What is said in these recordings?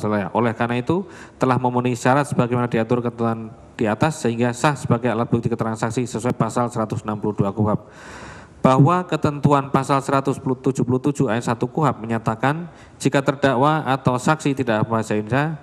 Ya. Oleh karena itu telah memenuhi syarat sebagaimana diatur ketentuan di atas sehingga sah sebagai alat bukti keterangan saksi sesuai pasal 162 kuhap Bahwa ketentuan pasal 177 ayat 1 kuhap menyatakan jika terdakwa atau saksi tidak bahasa Indonesia,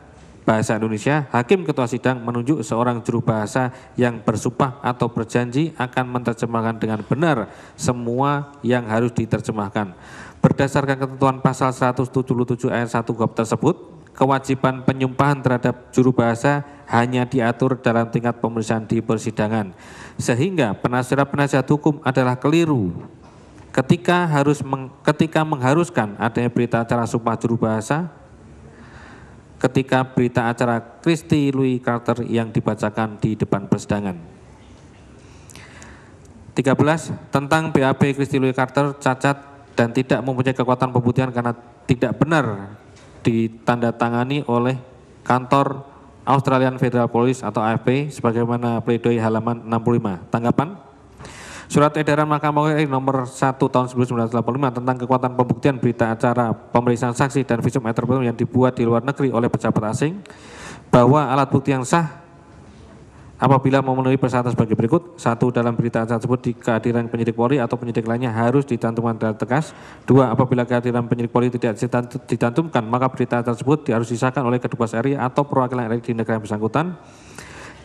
bahasa Indonesia, hakim ketua sidang menunjuk seorang juru bahasa yang bersumpah atau berjanji akan menerjemahkan dengan benar semua yang harus diterjemahkan. Berdasarkan ketentuan pasal 177 ayat 1 KUHP tersebut, kewajiban penyumpahan terhadap juru bahasa hanya diatur dalam tingkat pemeriksaan di persidangan. Sehingga penasihat-penasihat hukum adalah keliru ketika harus meng, ketika mengharuskan adanya berita acara sumpah juru bahasa ketika berita acara Christy Louis Carter yang dibacakan di depan persidangan. 13 tentang BAP Christy Louis Carter cacat dan tidak mempunyai kekuatan pembuktian karena tidak benar ditandatangani oleh kantor Australian Federal Police atau AFP sebagaimana pledoi halaman 65. Tanggapan? Surat edaran Mahkamah Agung nomor 1 tahun 1985 tentang kekuatan pembuktian berita acara pemeriksaan saksi dan visum et yang dibuat di luar negeri oleh pejabat asing bahwa alat bukti yang sah Apabila memenuhi persyaratan sebagai berikut, satu dalam berita acara tersebut di kehadiran penyidik Polri atau penyidik lainnya harus ditantumkan dengan tegas. Dua, apabila kehadiran penyidik Polri tidak ditantumkan, maka berita acara tersebut harus disahkan oleh kedubes RI atau perwakilan RI di negara yang bersangkutan.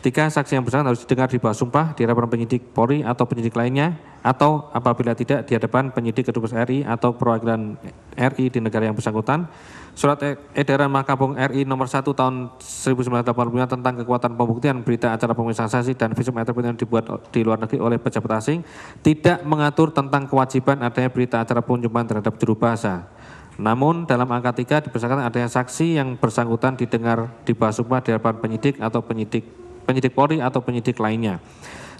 Tiga, saksi yang bersangkutan harus didengar di bawah sumpah di hadapan penyidik Polri atau penyidik lainnya atau apabila tidak di hadapan penyidik Kedubes RI atau perwakilan RI di negara yang bersangkutan. Surat e-, edaran Mahkamah RI nomor 1 tahun 1985 tentang kekuatan pembuktian berita acara pemeriksaan saksi dan visum et yang dibuat di luar negeri oleh pejabat asing tidak mengatur tentang kewajiban adanya berita acara penjumpaan terhadap juru bahasa. Namun dalam angka 3 dibesarkan adanya saksi yang bersangkutan didengar di bawah sumpah di hadapan penyidik atau penyidik penyidik Polri atau penyidik lainnya.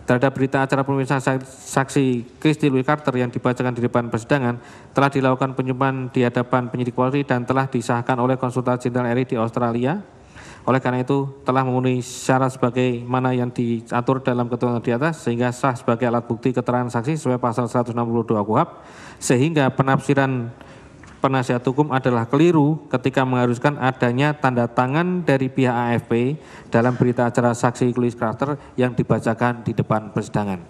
Terhadap berita acara pemeriksaan saksi Kristi Louis Carter yang dibacakan di depan persidangan telah dilakukan penyimpan di hadapan penyidik Polri dan telah disahkan oleh konsultan jenderal RI di Australia. Oleh karena itu telah memenuhi syarat sebagai mana yang diatur dalam ketentuan di atas sehingga sah sebagai alat bukti keterangan saksi sesuai pasal 162 KUHP sehingga penafsiran penasihat hukum adalah keliru ketika mengharuskan adanya tanda tangan dari pihak AFP dalam berita acara saksi Louis Carter yang dibacakan di depan persidangan.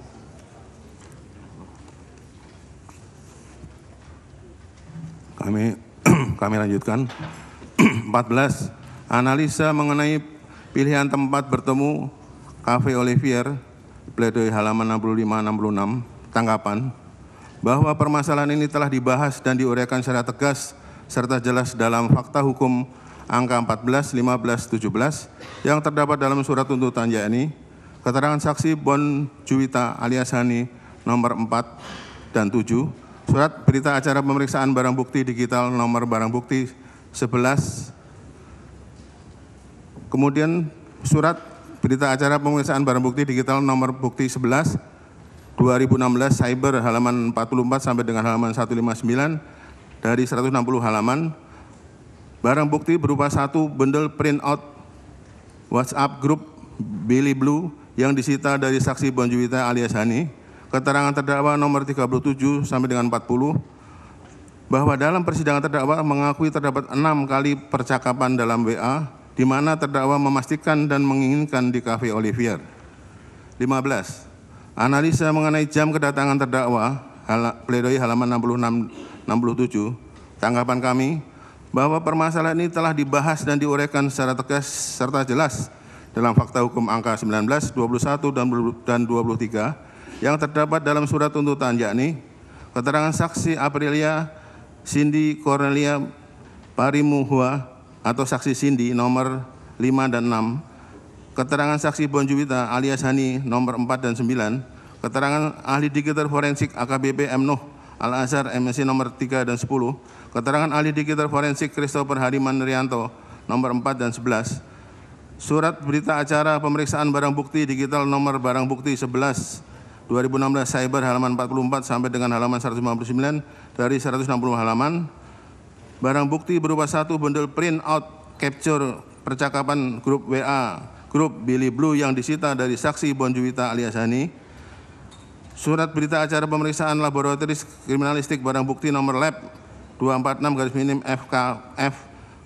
Kami kami lanjutkan 14 analisa mengenai pilihan tempat bertemu Cafe Olivier pledoi halaman 65 66 tanggapan bahwa permasalahan ini telah dibahas dan diuraikan secara tegas serta jelas dalam fakta hukum angka 14, 15, 17 yang terdapat dalam surat tuntutan yakni keterangan saksi Bon Juwita alias Hani nomor 4 dan 7 Surat berita acara pemeriksaan barang bukti digital nomor barang bukti 11. Kemudian surat berita acara pemeriksaan barang bukti digital nomor bukti 11 2016 Cyber halaman 44 sampai dengan halaman 159 dari 160 halaman. Barang bukti berupa satu bundel printout WhatsApp grup Billy Blue yang disita dari saksi Bonjuwita alias Hani. Keterangan terdakwa nomor 37 sampai dengan 40 bahwa dalam persidangan terdakwa mengakui terdapat enam kali percakapan dalam WA di mana terdakwa memastikan dan menginginkan di kafe Olivier. 15. Analisa mengenai jam kedatangan terdakwa, hal, pledoi halaman 66 67, tanggapan kami bahwa permasalahan ini telah dibahas dan diuraikan secara tegas serta jelas dalam fakta hukum angka 19, 21 dan dan 23 yang terdapat dalam surat tuntutan yakni keterangan saksi Aprilia Cindy Cornelia Parimuhua atau saksi Cindy nomor 5 dan 6 keterangan saksi Bonjuwita alias Hani nomor 4 dan 9, keterangan ahli digital forensik AKBP M. Nuh Al-Azhar MSC nomor 3 dan 10, keterangan ahli digital forensik Christopher Hariman Rianto nomor 4 dan 11, surat berita acara pemeriksaan barang bukti digital nomor barang bukti 11 2016 Cyber halaman 44 sampai dengan halaman 159 dari 160 halaman. Barang bukti berupa satu bundel print out capture percakapan grup WA grup Billy Blue yang disita dari saksi Bonjuwita alias Hani. Surat berita acara pemeriksaan laboratoris kriminalistik barang bukti nomor lab 246 garis minim FKF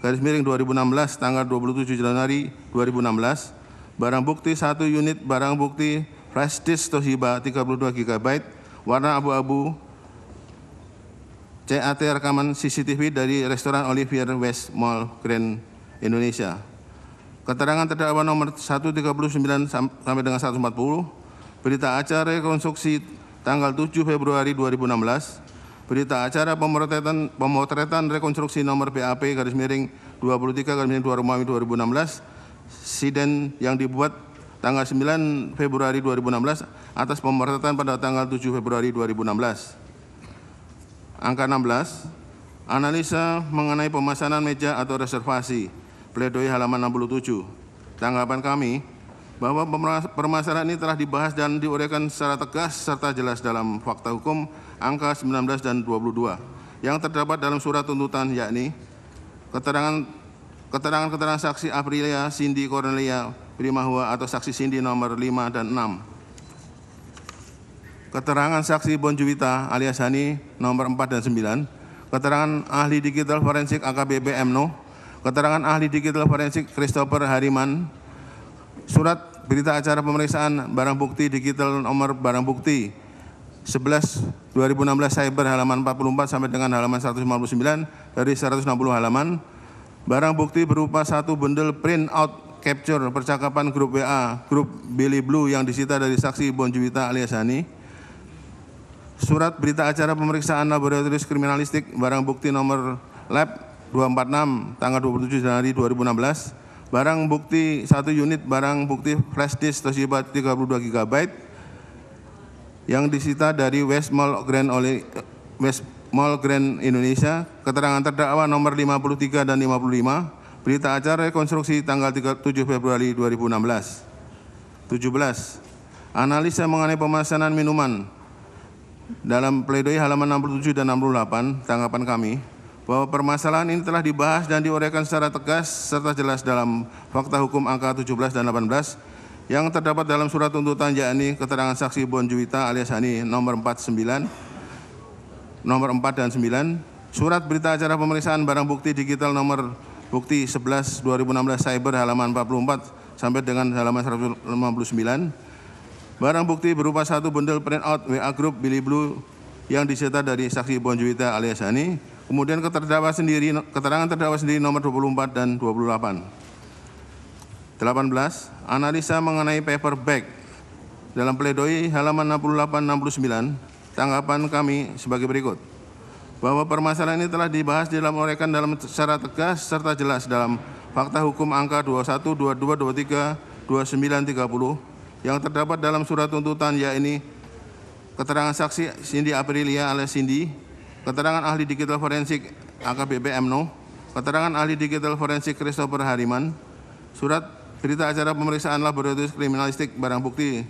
garis miring 2016 tanggal 27 Januari 2016 barang bukti satu unit barang bukti flash disk Toshiba 32 GB warna abu-abu CAT rekaman CCTV dari restoran Olivier West Mall Grand Indonesia Keterangan terdakwa nomor 139 sampai dengan 140, berita acara rekonstruksi tanggal 7 Februari 2016, berita acara pemotretan, pemotretan rekonstruksi nomor PAP garis miring 23 garis miring 2 Romawi 2016, siden yang dibuat tanggal 9 Februari 2016 atas pemotretan pada tanggal 7 Februari 2016. Angka 16, analisa mengenai pemesanan meja atau reservasi pledoi halaman 67. Tanggapan kami bahwa permasalahan ini telah dibahas dan diuraikan secara tegas serta jelas dalam fakta hukum angka 19 dan 22 yang terdapat dalam surat tuntutan yakni keterangan keterangan-keterangan saksi Aprilia, Cindy Cornelia, Primahua atau saksi Cindy nomor 5 dan 6. Keterangan saksi Bonjuwita alias Hani nomor 4 dan 9. Keterangan ahli digital forensik AKBP MNO Keterangan ahli digital forensik Christopher Hariman, surat berita acara pemeriksaan barang bukti digital nomor barang bukti 11 2016 cyber halaman 44 sampai dengan halaman 159 dari 160 halaman. Barang bukti berupa satu bundel print out capture percakapan grup WA, grup Billy Blue yang disita dari saksi Bonjuwita alias Hani. Surat berita acara pemeriksaan laboratorium kriminalistik barang bukti nomor lab 246 tanggal 27 Januari 2016 barang bukti satu unit barang bukti flash disk Toshiba 32 GB yang disita dari West Mall Grand oleh West Mall Grand Indonesia, keterangan terdakwa nomor 53 dan 55, berita acara rekonstruksi tanggal 7 Februari 2016. 17. Analisa mengenai pemesanan minuman dalam pledoi halaman 67 dan 68 tanggapan kami bahwa permasalahan ini telah dibahas dan diuraikan secara tegas serta jelas dalam fakta hukum angka 17 dan 18 yang terdapat dalam surat tuntutan yakni keterangan saksi Bonjuwita alias Hani nomor 49 nomor 4 dan 9 surat berita acara pemeriksaan barang bukti digital nomor bukti 11 2016 cyber halaman 44 sampai dengan halaman 159 barang bukti berupa satu bundel printout WA Group Billy Blue yang disita dari saksi Bonjuwita alias Hani Kemudian keterdakwa sendiri, keterangan terdakwa sendiri nomor 24 dan 28. 18. Analisa mengenai paper bag. Dalam pledoi halaman 68-69, tanggapan kami sebagai berikut. Bahwa permasalahan ini telah dibahas dalam orekan dalam secara tegas serta jelas dalam fakta hukum angka 21, 22, 23, 29, 30 yang terdapat dalam surat tuntutan yakni keterangan saksi Cindy Aprilia alias Cindy Keterangan ahli digital forensik AKBP MNO, keterangan ahli digital forensik Christopher Hariman, surat berita acara pemeriksaan laboratorium kriminalistik barang bukti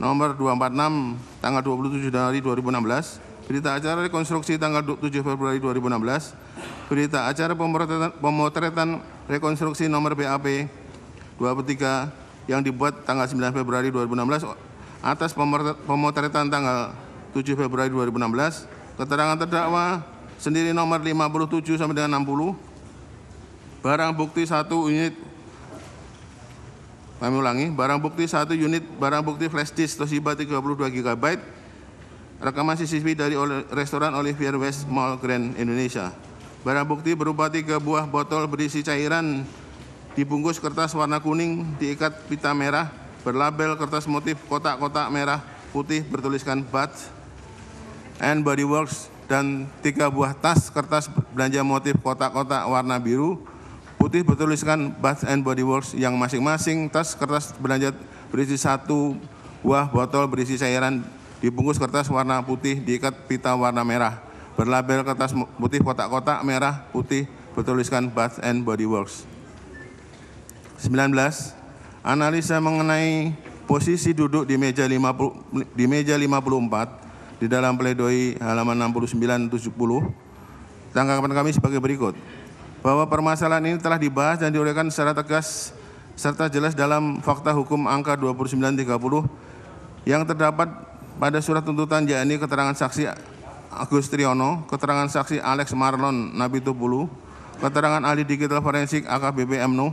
nomor 246 tanggal 27 Januari 2016, berita acara rekonstruksi tanggal 7 Februari 2016, berita acara pemotretan, pemotretan rekonstruksi nomor BAP 23 yang dibuat tanggal 9 Februari 2016 atas pemotretan tanggal 7 Februari 2016 Keterangan terdakwa sendiri nomor 57 sampai dengan 60. Barang bukti satu unit kami ulangi, barang bukti satu unit barang bukti flash disk Toshiba 32 GB rekaman CCTV dari restoran Olivier West Mall Grand Indonesia. Barang bukti berupa tiga buah botol berisi cairan dibungkus kertas warna kuning, diikat pita merah, berlabel kertas motif kotak-kotak merah putih bertuliskan BAT and Body Works dan tiga buah tas kertas belanja motif kotak-kotak warna biru putih bertuliskan Bath and Body Works yang masing-masing tas kertas belanja berisi satu buah botol berisi cairan dibungkus kertas warna putih diikat pita warna merah berlabel kertas putih kotak-kotak merah putih bertuliskan Bath and Body Works. 19. Analisa mengenai posisi duduk di meja 50 di meja 54 di dalam pledoi halaman 69-70. Tanggapan kami sebagai berikut, bahwa permasalahan ini telah dibahas dan diuraikan secara tegas serta jelas dalam fakta hukum angka 2930 yang terdapat pada surat tuntutan yakni keterangan saksi Agus Triono, keterangan saksi Alex Marlon Nabi Tupulu, keterangan ahli digital forensik AKBP MNU,